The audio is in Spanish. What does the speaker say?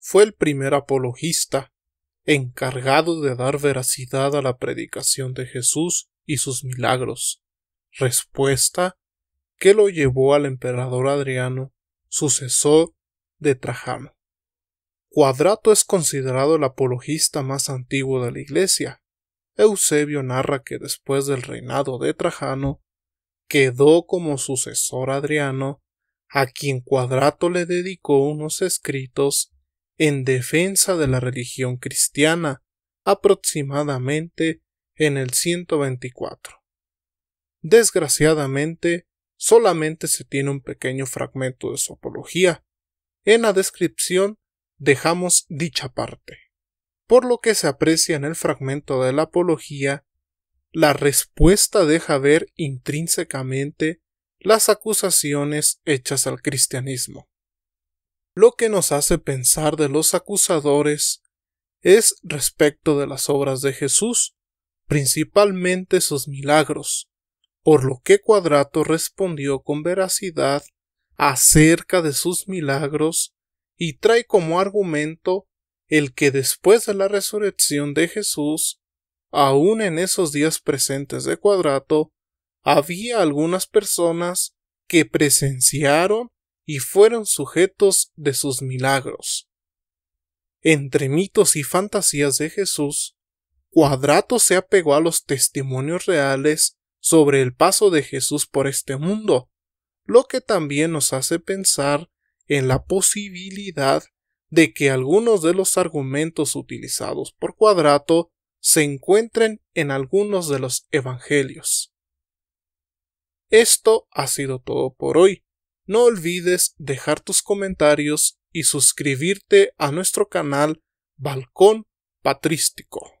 fue el primer apologista encargado de dar veracidad a la predicación de Jesús y sus milagros, respuesta que lo llevó al emperador Adriano, sucesor de Trajano. Cuadrato es considerado el apologista más antiguo de la Iglesia. Eusebio narra que después del reinado de Trajano quedó como sucesor Adriano, a quien Cuadrato le dedicó unos escritos en defensa de la religión cristiana, aproximadamente en el 124. Desgraciadamente, solamente se tiene un pequeño fragmento de su apología. En la descripción dejamos dicha parte, por lo que se aprecia en el fragmento de la apología la respuesta deja ver intrínsecamente las acusaciones hechas al cristianismo. Lo que nos hace pensar de los acusadores es respecto de las obras de Jesús, principalmente sus milagros, por lo que Cuadrato respondió con veracidad acerca de sus milagros y trae como argumento el que después de la resurrección de Jesús, aun en esos días presentes de Cuadrato, había algunas personas que presenciaron y fueron sujetos de sus milagros. Entre mitos y fantasías de Jesús, Cuadrato se apegó a los testimonios reales sobre el paso de Jesús por este mundo, lo que también nos hace pensar en la posibilidad de que algunos de los argumentos utilizados por Cuadrato se encuentren en algunos de los Evangelios. Esto ha sido todo por hoy. No olvides dejar tus comentarios y suscribirte a nuestro canal Balcón Patrístico.